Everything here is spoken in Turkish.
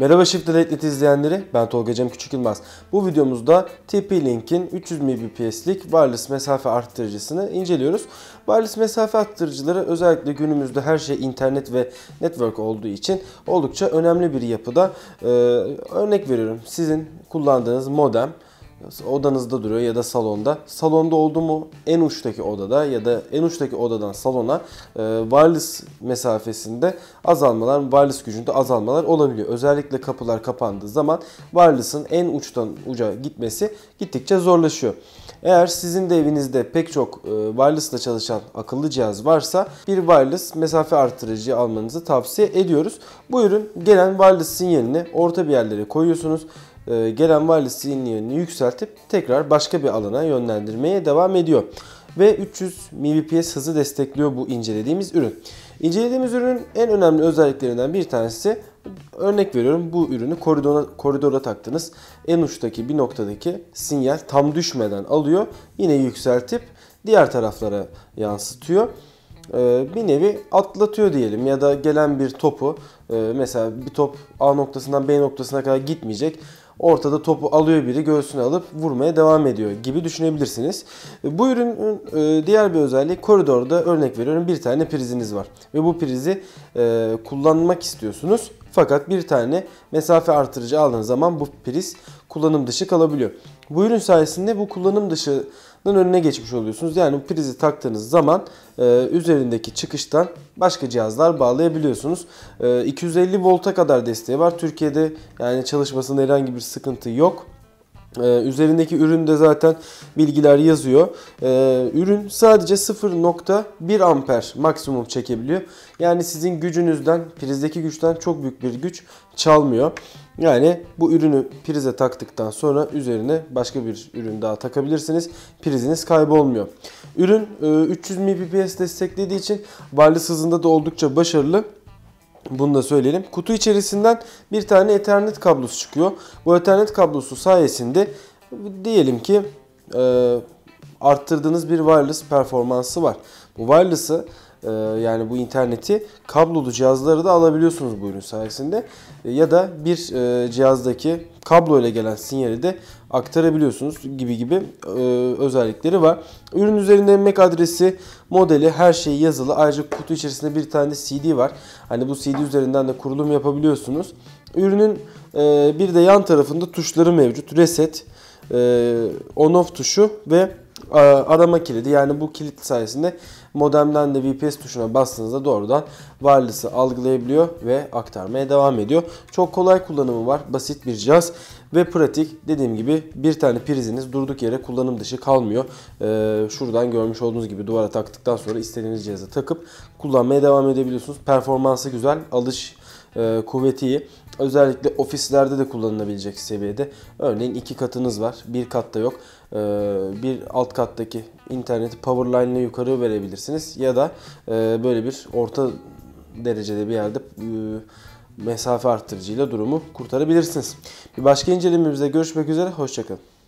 Merhaba Shift Latlet izleyenleri, ben Tolga Cem Küçük Yılmaz. Bu videomuzda TP-Link'in 300 mbps'lik wireless mesafe arttırıcısını inceliyoruz. Wireless mesafe arttırıcıları özellikle günümüzde her şey internet ve network olduğu için oldukça önemli bir yapıda. Ee, örnek veriyorum sizin kullandığınız modem odanızda duruyor ya da salonda. Salonda oldu mu en uçtaki odada ya da en uçtaki odadan salona e, wireless mesafesinde azalmalar, wireless gücünde azalmalar olabiliyor. Özellikle kapılar kapandığı zaman wireless'ın en uçtan uca gitmesi gittikçe zorlaşıyor. Eğer sizin de evinizde pek çok e, wireless çalışan akıllı cihaz varsa bir wireless mesafe artırıcı almanızı tavsiye ediyoruz. Buyurun gelen wireless sinyalini orta bir yerlere koyuyorsunuz. Ee, gelen valisliğini yükseltip tekrar başka bir alana yönlendirmeye devam ediyor. Ve 300 Mbps hızı destekliyor bu incelediğimiz ürün. İncelediğimiz ürünün en önemli özelliklerinden bir tanesi örnek veriyorum bu ürünü koridora, koridora taktınız. En uçtaki bir noktadaki sinyal tam düşmeden alıyor. Yine yükseltip diğer taraflara yansıtıyor ee, bir nevi atlatıyor diyelim ya da gelen bir topu e, mesela bir top A noktasından B noktasına kadar gitmeyecek Ortada topu alıyor biri göğsüne alıp vurmaya devam ediyor gibi düşünebilirsiniz. Bu ürünün e, diğer bir özelliği koridorda örnek veriyorum bir tane priziniz var. Ve bu prizi e, kullanmak istiyorsunuz. Fakat bir tane mesafe artırıcı aldığınız zaman bu priz kullanım dışı kalabiliyor. Bu ürün sayesinde bu kullanım dışı önüne geçmiş oluyorsunuz. Yani prizi taktığınız zaman e, üzerindeki çıkıştan başka cihazlar bağlayabiliyorsunuz. E, 250 volta kadar desteği var. Türkiye'de yani çalışmasında herhangi bir sıkıntı yok. Ee, üzerindeki üründe zaten bilgiler yazıyor. Ee, ürün sadece 0.1 amper maksimum çekebiliyor. Yani sizin gücünüzden, prizdeki güçten çok büyük bir güç çalmıyor. Yani bu ürünü prize taktıktan sonra üzerine başka bir ürün daha takabilirsiniz. Priziniz kaybolmuyor. Ürün 300 e, Mbps desteklediği için wireless hızında da oldukça başarılı. Bunu da söyleyelim. Kutu içerisinden bir tane Ethernet kablosu çıkıyor. Bu Ethernet kablosu sayesinde diyelim ki e, arttırdığınız bir wireless performansı var. Bu wireless'ı e, yani bu interneti kablolu cihazları da alabiliyorsunuz bu ürün sayesinde. E, ya da bir e, cihazdaki kablo ile gelen sinyali de aktarabiliyorsunuz gibi gibi e, özellikleri var. Ürün üzerinde MAC adresi, modeli, her şey yazılı. Ayrıca kutu içerisinde bir tane CD var. Hani bu CD üzerinden de kurulum yapabiliyorsunuz. Ürünün e, bir de yan tarafında tuşları mevcut. Reset, e, on off tuşu ve arama kilidi yani bu kilit sayesinde modemden de VPS tuşuna bastığınızda doğrudan wireless'ı algılayabiliyor ve aktarmaya devam ediyor. Çok kolay kullanımı var. Basit bir cihaz ve pratik. Dediğim gibi bir tane priziniz durduk yere kullanım dışı kalmıyor. Ee, şuradan görmüş olduğunuz gibi duvara taktıktan sonra istediğiniz cihaza takıp kullanmaya devam edebiliyorsunuz. Performansı güzel, alış e, kuvveti özellikle ofislerde de kullanılabilecek seviyede. Örneğin iki katınız var. Bir katta yok. E, bir alt kattaki interneti powerline ile yukarı verebilirsiniz. Ya da e, böyle bir orta derecede bir yerde e, mesafe arttırıcıyla durumu kurtarabilirsiniz. Bir başka incelememizde görüşmek üzere. Hoşçakalın.